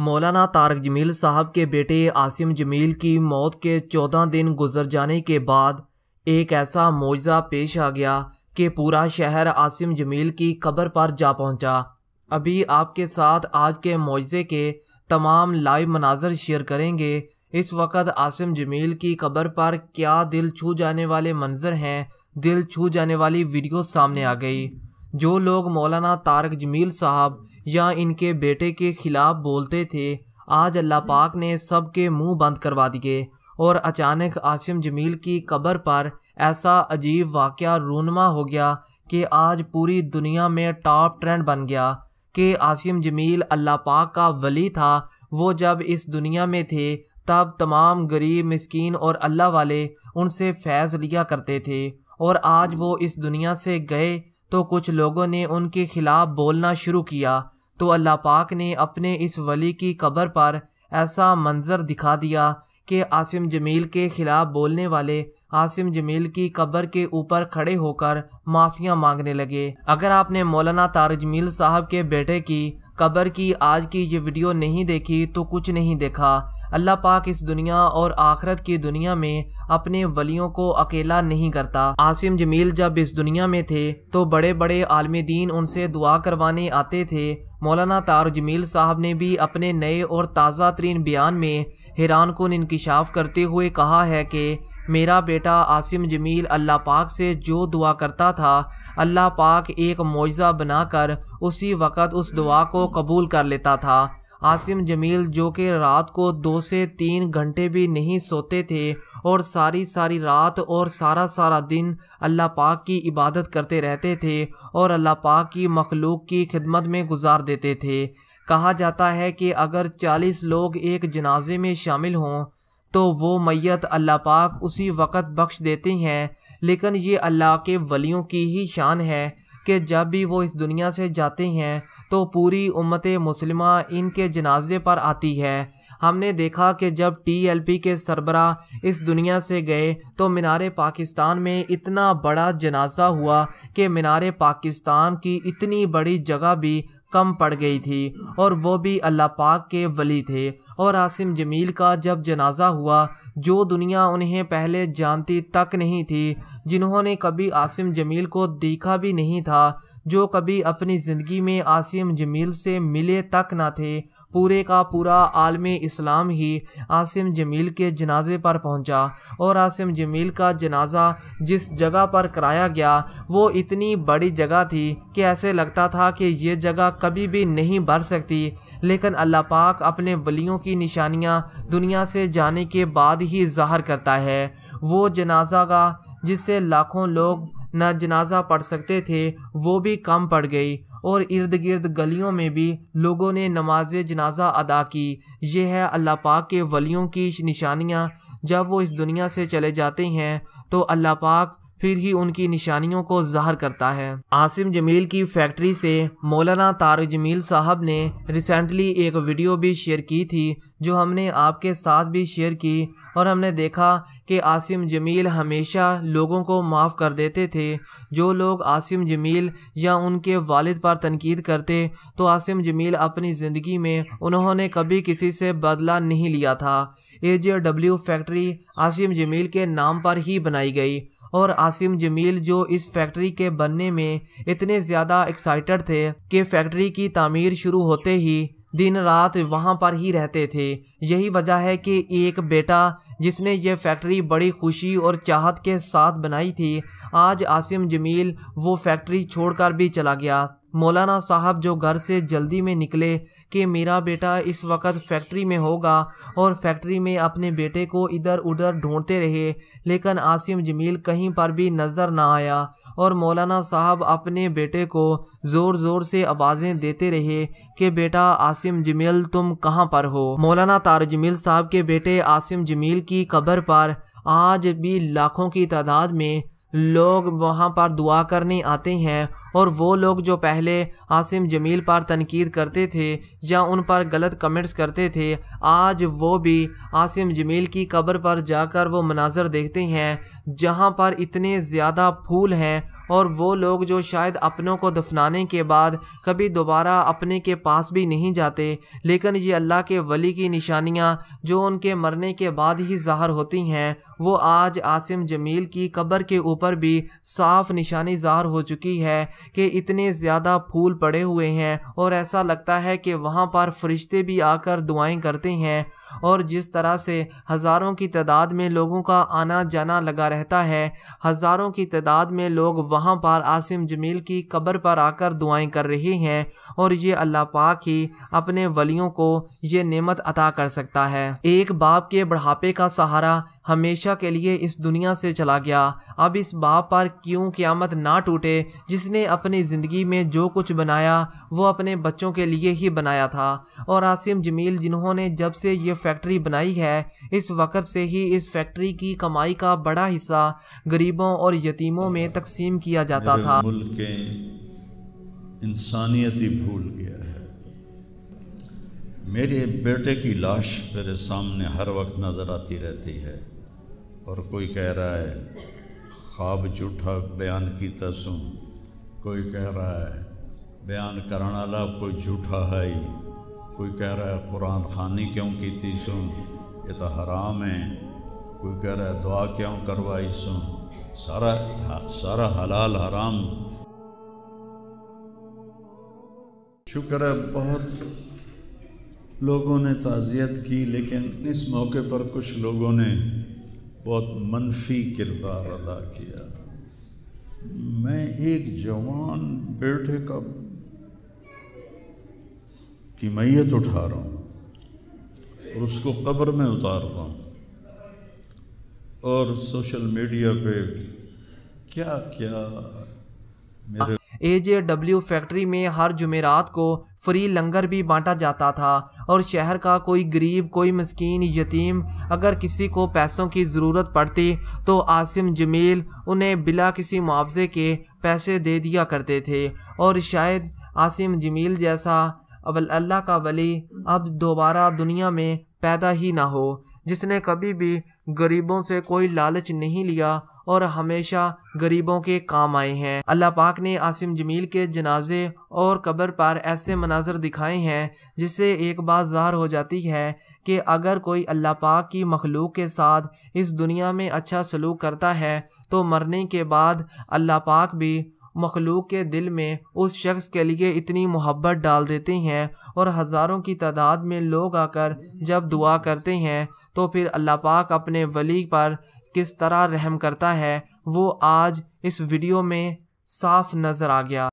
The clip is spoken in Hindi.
मौलाना तारक जमील साहब के बेटे आसिम जमील की मौत के चौदह दिन गुजर जाने के बाद एक ऐसा मुआवजा पेश आ गया कि पूरा शहर आसिम जमील की कब्र पर जा पहुंचा। अभी आपके साथ आज के मुआवजे के तमाम लाइव मनाजर शेयर करेंगे इस वक्त आसिम जमील की कब्र पर क्या दिल छू जाने वाले मंजर हैं दिल छू जाने वाली वीडियो सामने आ गई जो लोग मौलाना तारक जमील साहब या इनके बेटे के खिलाफ बोलते थे आज अल्लाह पाक ने सब के मुंह बंद करवा दिए और अचानक आसिम जमील की कब्र पर ऐसा अजीब वाक़ रूनमा हो गया कि आज पूरी दुनिया में टॉप ट्रेंड बन गया कि आसिम जमील अल्लाह पाक का वली था वो जब इस दुनिया में थे तब तमाम गरीब मस्किन और अल्लाह वाले उनसे फैज़ लिया करते थे और आज वो इस दुनिया से गए तो कुछ लोगों ने उनके खिलाफ बोलना शुरू किया तो अल्लाह पाक ने अपने इस वली की कब्र पर ऐसा मंज़र दिखा दिया कि आसिम जमील के खिलाफ बोलने वाले आसिम जमील की कब्र के ऊपर खड़े होकर माफिया मांगने लगे अगर आपने मौलाना तारजमील साहब के बेटे की कब्र की आज की ये वीडियो नहीं देखी तो कुछ नहीं देखा अल्लाह पाक इस दुनिया और आखरत की दुनिया में अपने वलियों को अकेला नहीं करता आसिम जमील जब इस दुनिया में थे तो बड़े बड़े आलमी दीन उनसे दुआ करवाने आते थे मौलाना तार जमील साहब ने भी अपने नए और ताज़ा तरीन बयान में हैरान कन इनकशाफ करते हुए कहा है कि मेरा बेटा आसिम जमील अल्लाह पाक से जो दुआ करता था अल्लाह पाक एक मुआजा बनाकर उसी वक़्त उस दुआ को कबूल कर लेता था आसिम जमील जो कि रात को दो से तीन घंटे भी नहीं सोते थे और सारी सारी रात और सारा सारा दिन अल्लाह पाक की इबादत करते रहते थे और अल्लाह पाक की मखलूक की खिदमत में गुजार देते थे कहा जाता है कि अगर चालीस लोग एक जनाजे में शामिल हों तो वो मैत अल्लाह पाक उसी वक़्त बख्श देते हैं लेकिन ये अल्लाह के वलियों की ही शान है कि जब भी वो इस दुनिया से जाते हैं तो पूरी उम्मत मुसलम इनके जनाजे पर आती है हमने देखा कि जब टीएलपी के सरबरा इस दुनिया से गए तो मीनार पाकिस्तान में इतना बड़ा जनाजा हुआ कि मीनार पाकिस्तान की इतनी बड़ी जगह भी कम पड़ गई थी और वो भी अल्लाह पाक के वली थे और आसिम जमील का जब जनाजा हुआ जो दुनिया उन्हें पहले जानती तक नहीं थी जिन्होंने कभी आसिम जमील को देखा भी नहीं था जो कभी अपनी ज़िंदगी में आसिम जमील से मिले तक ना थे पूरे का पूरा आलम इस्लाम ही आसिम जमील के जनाजे पर पहुंचा और आसिम जमील का जनाजा जिस जगह पर कराया गया वो इतनी बड़ी जगह थी कि ऐसे लगता था कि ये जगह कभी भी नहीं भर सकती लेकिन अल्लाह पाक अपने वलियों की निशानियाँ दुनिया से जाने के बाद ही ज़ाहर करता है वो जनाजा का जिससे लाखों लोग न जनाजा पढ़ सकते थे वो भी कम पड़ गई और इर्द गिर्द गलियों में भी लोगों ने नमाज जनाजा अदा की यह है अल्लाह पाक के वलियों की निशानियाँ जब वो इस दुनिया से चले जाते हैं तो अल्लाह पाक फिर ही उनकी निशानियों को जाहिर करता है आसिम जमील की फैक्ट्री से मौलाना तार जमील साहब ने रिसेंटली एक वीडियो भी शेयर की थी जो हमने आपके साथ भी शेयर की और हमने देखा कि आसिम जमील हमेशा लोगों को माफ़ कर देते थे जो लोग आसिम जमील या उनके वालिद पर तनकीद करते तो आसिम जमील अपनी ज़िंदगी में उन्होंने कभी किसी से बदला नहीं लिया था A J W factory Asim Jamil के नाम पर ही बनाई गई और आसिम जमील जो इस फैक्ट्री के बनने में इतने ज़्यादा एक्साइटेड थे कि फैक्ट्री की तमीर शुरू होते ही दिन रात वहाँ पर ही रहते थे यही वजह है कि एक बेटा जिसने ये फैक्ट्री बड़ी खुशी और चाहत के साथ बनाई थी आज आसिम जमील वो फैक्ट्री छोड़कर भी चला गया मौलाना साहब जो घर से जल्दी में निकले कि मेरा बेटा इस वक्त फैक्ट्री में होगा और फैक्ट्री में अपने बेटे को इधर उधर ढूंढते रहे लेकिन आसिम जमील कहीं पर भी नज़र ना आया और मौलाना साहब अपने बेटे को ज़ोर ज़ोर से आवाज़ें देते रहे कि बेटा आसिम जमील तुम कहाँ पर हो मौलाना तार जमील साहब के बेटे आसिम जमील की कब्र पर आज भी लाखों की तादाद में लोग वहाँ पर दुआ करने आते हैं और वो लोग जो पहले आसिम जमील पर तनकीद करते थे या उन पर गलत कमेंट्स करते थे आज वो भी आसिम जमील की कब्र पर जाकर वो मनाजर देखते हैं जहाँ पर इतने ज़्यादा फूल हैं और वो लोग जो शायद अपनों को दफनाने के बाद कभी दोबारा अपने के पास भी नहीं जाते लेकिन ये अल्लाह के वली की निशानियाँ जो उनके मरने के बाद ही ज़ाहर होती हैं वो आज आसिम जमील की कब्र के ऊपर भी साफ निशानी ज़ाहर हो चुकी है कि इतने ज़्यादा फूल पड़े हुए हैं और ऐसा लगता है कि वहाँ पर फरिश्ते भी आकर दुआएँ करते हैं और जिस तरह से हज़ारों की तादाद में लोगों का आना जाना लगा रह रहता है हज़ारों की तादाद में लोग वहाँ पर आसिम जमील की कब्र पर आकर दुआएं कर रहे हैं और ये अल्लाह पाक ही अपने वलियों को ये नेमत अता कर सकता है एक बाप के बढ़ापे का सहारा हमेशा के लिए इस दुनिया से चला गया अब इस बाप पर क्यों क़्यामत ना टूटे जिसने अपनी ज़िंदगी में जो कुछ बनाया वो अपने बच्चों के लिए ही बनाया था और आसिम जमील जिन्होंने जब से ये फैक्ट्री बनाई है इस वक़्त से ही इस फैक्ट्री की कमाई का बड़ा हिस्सा गरीबों और यतीमों में तकसीम किया जाता था इंसानियत ही भूल गया है मेरे बेटे की लाश मेरे सामने हर वक्त नज़र आती रहती है और कोई कह रहा है ख्वाब झूठा बयान की तसूँ कोई कह रहा है बयान करने वाला कोई झूठा है ही कोई कह रहा है कुरान खानी क्यों की सूँ ये तो हराम है कोई कह रहा है दुआ क्यों करवाई सूँ सारा सारा हलाल हराम शुक्र है बहुत लोगों ने ताज़ियत की लेकिन इस मौके पर कुछ लोगों ने बहुत मनफी किरदार अदा किया मैं एक जवान बेटे का की मैत उठा रहा हूँ और उसको कब्र में उतार रहा हूँ और सोशल मीडिया पे क्या क्या मेरे ए जे डब्ल्यू फैक्ट्री में हर जुमेरात को फ्री लंगर भी बांटा जाता था और शहर का कोई गरीब कोई मस्किन यतीम अगर किसी को पैसों की ज़रूरत पड़ती तो आसिम जमील उन्हें बिला किसी मुआवजे के पैसे दे दिया करते थे और शायद आसिम जमील जैसा अबल अल्लाह का वली अब दोबारा दुनिया में पैदा ही ना हो जिसने कभी भी गरीबों से कोई लालच नहीं लिया और हमेशा गरीबों के काम आए हैं अल्लाह पाक ने आसिम जमील के जनाजे और कब्र पर ऐसे मनाजर दिखाए हैं जिससे एक बात ज़ाहर हो जाती है कि अगर कोई अल्लाह पाक की मखलूक के साथ इस दुनिया में अच्छा सलूक करता है तो मरने के बाद अल्लाह पाक भी मखलूक के दिल में उस शख्स के लिए इतनी मोहब्बत डाल देते हैं और हज़ारों की तादाद में लोग आकर जब दुआ करते हैं तो फिर अल्लाह पाक अपने वली पर किस तरह रहम करता है वो आज इस वीडियो में साफ नज़र आ गया